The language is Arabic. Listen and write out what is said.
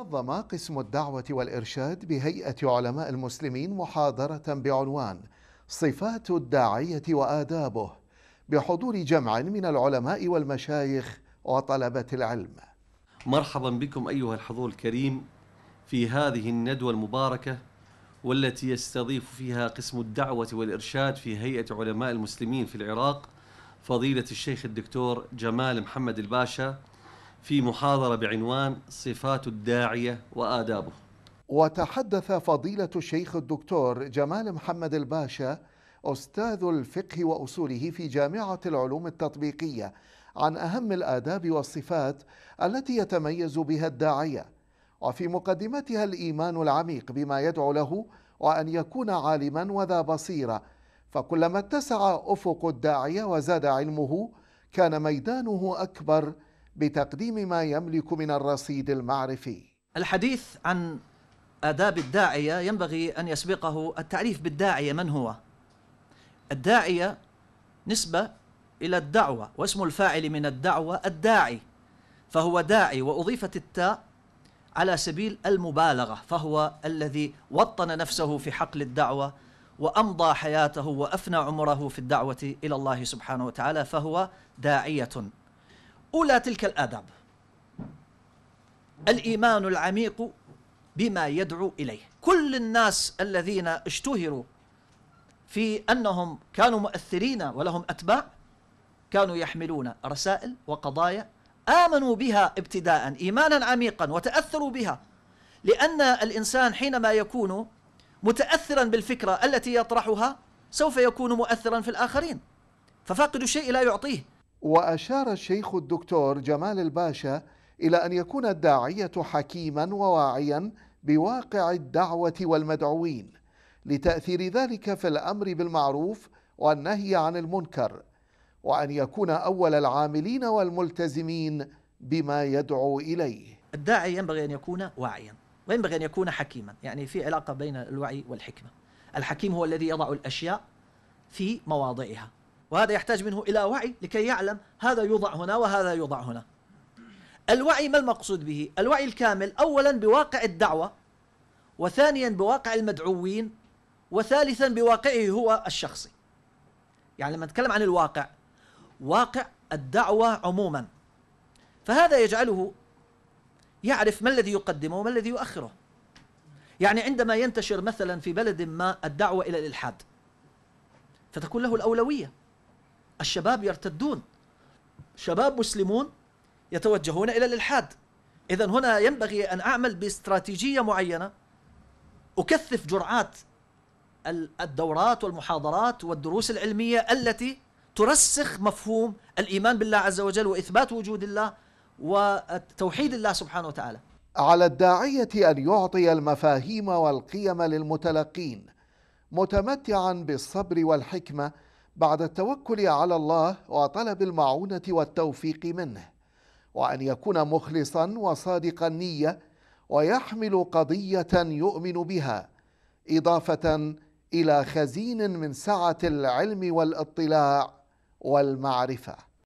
نظم قسم الدعوة والإرشاد بهيئة علماء المسلمين محاضرة بعنوان صفات الداعية وآدابه بحضور جمع من العلماء والمشايخ وطلبة العلم مرحبا بكم أيها الحضور الكريم في هذه الندوة المباركة والتي يستضيف فيها قسم الدعوة والإرشاد في هيئة علماء المسلمين في العراق فضيلة الشيخ الدكتور جمال محمد الباشا في محاضرة بعنوان صفات الداعية وآدابه وتحدث فضيلة الشيخ الدكتور جمال محمد الباشا أستاذ الفقه وأصوله في جامعة العلوم التطبيقية عن أهم الآداب والصفات التي يتميز بها الداعية وفي مقدمتها الإيمان العميق بما يدعو له وأن يكون عالما وذا بصيرة فكلما اتسع أفق الداعية وزاد علمه كان ميدانه أكبر بتقديم ما يملك من الرصيد المعرفي الحديث عن آداب الداعية ينبغي أن يسبقه التعريف بالداعية من هو الداعية نسبة إلى الدعوة واسم الفاعل من الدعوة الداعي فهو داعي وأضيفت التاء على سبيل المبالغة فهو الذي وطن نفسه في حقل الدعوة وأمضى حياته وأفنى عمره في الدعوة إلى الله سبحانه وتعالى فهو داعية أولى تلك الآداب الإيمان العميق بما يدعو إليه كل الناس الذين اشتهروا في أنهم كانوا مؤثرين ولهم أتباع كانوا يحملون رسائل وقضايا آمنوا بها ابتداء إيمانا عميقا وتأثروا بها لأن الإنسان حينما يكون متأثرا بالفكرة التي يطرحها سوف يكون مؤثرا في الآخرين ففاقد الشيء لا يعطيه وأشار الشيخ الدكتور جمال الباشا إلى أن يكون الداعية حكيما وواعيا بواقع الدعوة والمدعوين لتأثير ذلك في الأمر بالمعروف والنهي عن المنكر وأن يكون أول العاملين والملتزمين بما يدعو إليه الداعي ينبغي أن يكون واعيا وينبغي أن يكون حكيما يعني في علاقة بين الوعي والحكمة الحكيم هو الذي يضع الأشياء في مواضعها وهذا يحتاج منه إلى وعي لكي يعلم هذا يوضع هنا وهذا يوضع هنا الوعي ما المقصود به؟ الوعي الكامل أولا بواقع الدعوة وثانيا بواقع المدعوين وثالثا بواقعه هو الشخصي يعني لما نتكلم عن الواقع واقع الدعوة عموما فهذا يجعله يعرف ما الذي يقدمه وما الذي يؤخره يعني عندما ينتشر مثلا في بلد ما الدعوة إلى الإلحاد فتكون له الأولوية الشباب يرتدون شباب مسلمون يتوجهون إلى الإلحاد إذا هنا ينبغي أن أعمل باستراتيجية معينة أكثف جرعات الدورات والمحاضرات والدروس العلمية التي ترسخ مفهوم الإيمان بالله عز وجل وإثبات وجود الله وتوحيد الله سبحانه وتعالى على الداعية أن يعطي المفاهيم والقيم للمتلقين متمتعا بالصبر والحكمة بعد التوكل على الله وطلب المعونه والتوفيق منه وان يكون مخلصا وصادق النيه ويحمل قضيه يؤمن بها اضافه الى خزين من سعه العلم والاطلاع والمعرفه